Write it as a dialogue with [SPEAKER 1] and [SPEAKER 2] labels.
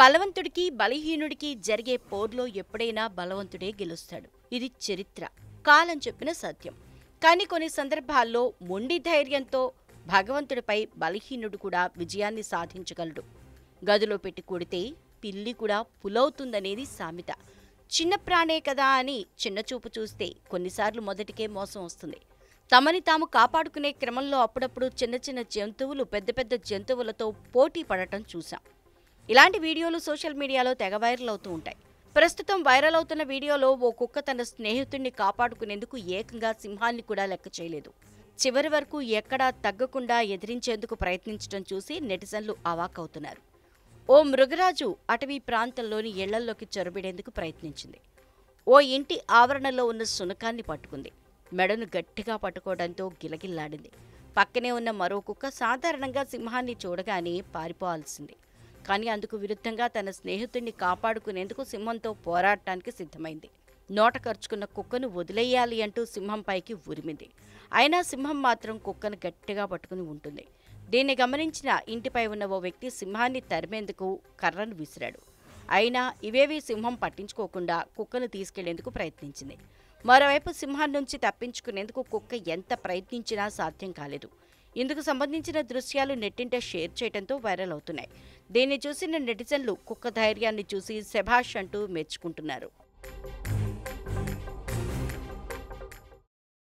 [SPEAKER 1] బలవంతుడికి బలహీనుడికి జరిగే పోర్లో ఎప్పుడైనా బలవంతుడే గెలుస్తాడు ఇది చరిత్ర కాలం చెప్పిన సత్యం కానీ కొన్ని సందర్భాల్లో మొండి ధైర్యంతో భగవంతుడిపై బలహీనుడు కూడా విజయాన్ని సాధించగలడు గదిలో పెట్టి కొడితే పిల్లి కూడా పులవుతుందనేది సామెత చిన్న ప్రాణే కదా అని చిన్న చూపు చూస్తే కొన్నిసార్లు మొదటికే మోసం వస్తుంది తమని తాము కాపాడుకునే క్రమంలో అప్పుడప్పుడు చిన్న చిన్న జంతువులు పెద్ద పెద్ద జంతువులతో పోటీ పడటం చూశాం ఇలాంటి వీడియోలు సోషల్ మీడియాలో తెగ వైరల్ అవుతూ ఉంటాయి ప్రస్తుతం వైరల్ అవుతున్న వీడియోలో ఓ కుక్క తన స్నేహితుడిని కాపాడుకునేందుకు ఏకంగా సింహాన్ని కూడా లెక్క చేయలేదు చివరి వరకు ఎక్కడా తగ్గకుండా ఎదిరించేందుకు ప్రయత్నించడం చూసి నెటిజన్లు అవాకవుతున్నారు ఓ మృగరాజు అటవీ ప్రాంతంలోని ఇళ్లల్లోకి చొరబడేందుకు ప్రయత్నించింది ఓ ఇంటి ఆవరణలో ఉన్న శునకాన్ని పట్టుకుంది మెడను గట్టిగా పట్టుకోవడంతో గిలగిల్లాడింది పక్కనే ఉన్న మరో కుక్క సాధారణంగా సింహాన్ని చూడగానే పారిపోవాల్సింది కానీ అందుకు విరుద్ధంగా తన స్నేహితుడిని కాపాడుకునేందుకు సింహంతో పోరాడటానికి సిద్ధమైంది నోట ఖర్చుకున్న కుక్కను వదిలేయాలి అంటూ సింహం పైకి ఉరిమింది అయినా సింహం మాత్రం కుక్కను గట్టిగా పట్టుకుని ఉంటుంది దీన్ని గమనించిన ఇంటిపై ఉన్న ఓ వ్యక్తి సింహాన్ని తరిమేందుకు కర్రను విసిరాడు అయినా ఇవేవి సింహం పట్టించుకోకుండా కుక్కను తీసుకెళ్లేందుకు ప్రయత్నించింది మరోవైపు సింహం నుంచి తప్పించుకునేందుకు కుక్క ఎంత ప్రయత్నించినా సాధ్యం కాలేదు ఇందుకు సంబంధించిన దృశ్యాలు నెట్టింట షేర్ చేయడంతో వైరల్ అవుతున్నాయి దీన్ని చూసిన నెటిజన్లు కుక్క ధైర్యాన్ని చూసి శభాష్ అంటూ మెచ్చుకుంటున్నారు